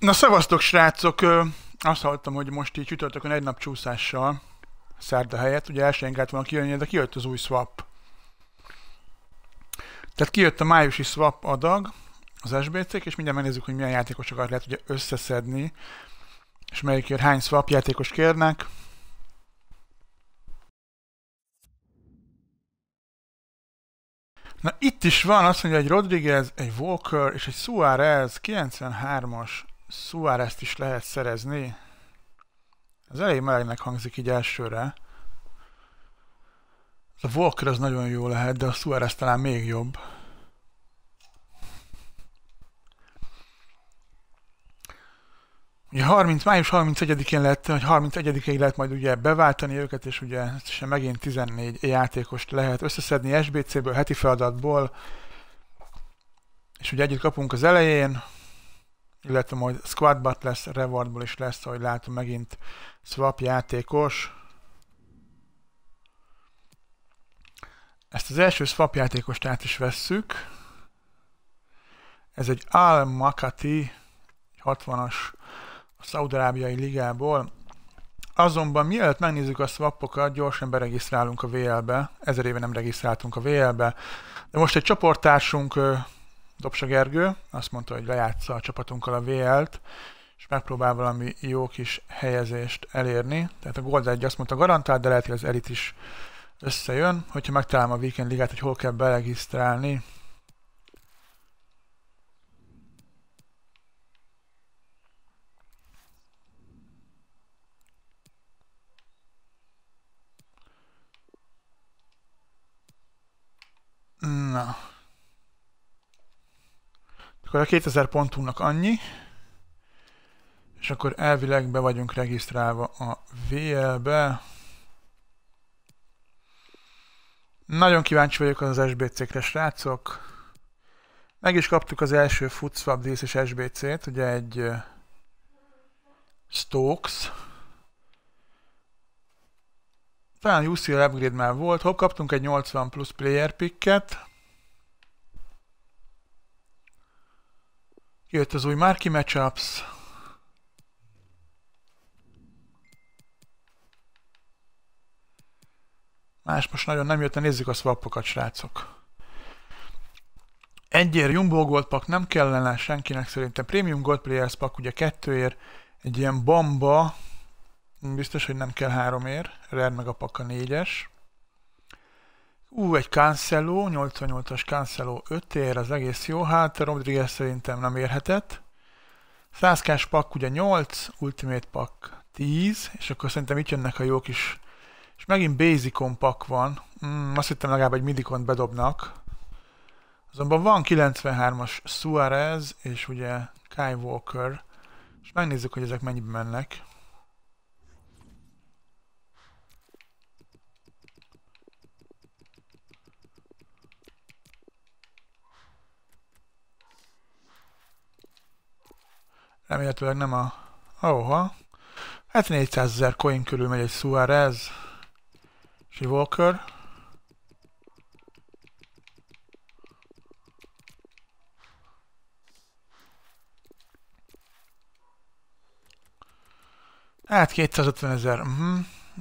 Na szevasztok srácok! Azt hallottam, hogy most így csütörtökön egy nap csúszással szerda helyett, ugye első engedt volna kijönni, de kijött az új swap. Tehát kijött a májusi swap adag, az sbc és mindjárt megnézzük, hogy milyen játékosokat lehet ugye összeszedni, és melyikért hány swap játékos kérnek. Na itt is van, azt mondja, egy Rodriguez, egy Walker és egy Suárez 93-as suárez is lehet szerezni. Ez elég melegnek hangzik így elsőre. A Walker az nagyon jó lehet, de a Suárez talán még jobb. Ugye 30, május 31-én lehet, vagy 31-ig lehet majd ugye beváltani őket, és ugye sem megint 14 játékost lehet összeszedni SBC-ből, heti feladatból, és ugye együtt kapunk az elején, illetve majd squad bat lesz, rewardból is lesz, ahogy látom megint swap játékos. Ezt az első swap játékost át is vesszük. Ez egy Al Makati 60-as a Szaudarábiai ligából. Azonban mielőtt megnézzük a swapokat, gyorsan beregisztrálunk a VL-be. Ezer éve nem regisztráltunk a VL-be. De most egy csoporttársunk Dobsa Gergő azt mondta, hogy lejátsza a csapatunkkal a VL-t, és megpróbál valami jó kis helyezést elérni. Tehát a Gold 1 azt mondta garantált, de lehet, hogy az elit is összejön, hogyha megtalálom a Weekend Ligát, hogy hol kell beregisztrálni. Na. Akkor a 2000 pontunknak annyi, és akkor elvileg be vagyunk regisztrálva a VL-be. Nagyon kíváncsi vagyok az SBC-kre, srácok. Meg is kaptuk az első Footswap dísz és SBC-t, ugye egy Stokes. Talán UCL upgrade már volt. Hopp, kaptunk egy 80 plusz player picket. Jött az új Marki Matchups. Más most nagyon nem jött, de nézzük a swapokat, srácok. Egyért Jumbo Gold Pack nem kellene senkinek szerintem. Premium Gold Players Pack ugye kettőért. Egy ilyen bamba, biztos, hogy nem kell háromért. Rare meg a pakka négyes. Ú, egy Cancelo, 88-as Cancelo 5 ér, az egész jó, hát Rodriguez szerintem nem érhetett. 100 pak ugye 8, Ultimate pak 10, és akkor szerintem itt jönnek a jók is. És megint Basicon pak van, mm, azt hittem legalább egy Midikon bedobnak. Azonban van 93-as Suarez, és ugye Kai Walker, és megnézzük, hogy ezek mennyibe mennek. Remélhetőleg nem a... Oha. Hát 400 ezer coin körül megy egy Suarez. És egy Walker. Hát 250 ezer. Uh-huh.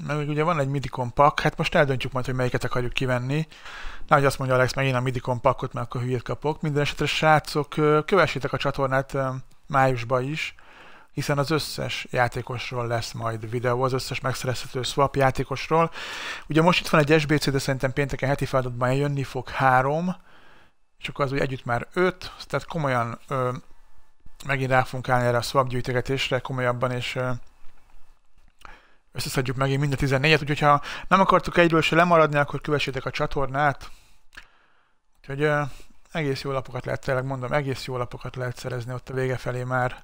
Meg ugye van egy MIDI pak, hát most eldöntjük majd, hogy melyiket akarjuk kivenni. Na, hogy azt mondja Alex, én a MIDI pakot, mert akkor hülyét kapok. Minden esetre srácok, kövessétek a csatornát, májusban is, hiszen az összes játékosról lesz majd videó, az összes megszerezhető swap játékosról. Ugye most itt van egy SBC, de szerintem pénteken heti feladatban jönni fog három, és akkor az úgy együtt már öt, tehát komolyan ö, megint rá fogunk állni erre a swap gyűjtegetésre komolyabban, és ö, összeszedjük megint mind a 14-et, úgyhogy ha nem akartuk egyről se lemaradni, akkor kövessétek a csatornát. Úgyhogy ö, egész jó lapokat lehet, tényleg mondom, egész jó lapokat lehet szerezni ott a vége felé már.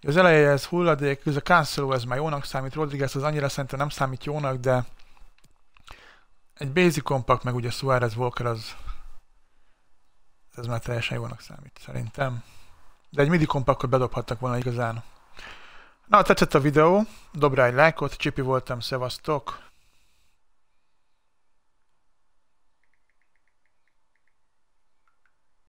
Az eleje ez hulladék, ez a Cancelo ez már jónak számít, Rodriguez az annyira szerintem nem számít jónak, de egy basic kompakt meg ugye Suarez Walker az ez már teljesen jónak számít szerintem. De egy midi kompaktot bedobhattak volna igazán. Na, tetszett a videó, dobra egy lájkot, csipi voltam, szevasztok!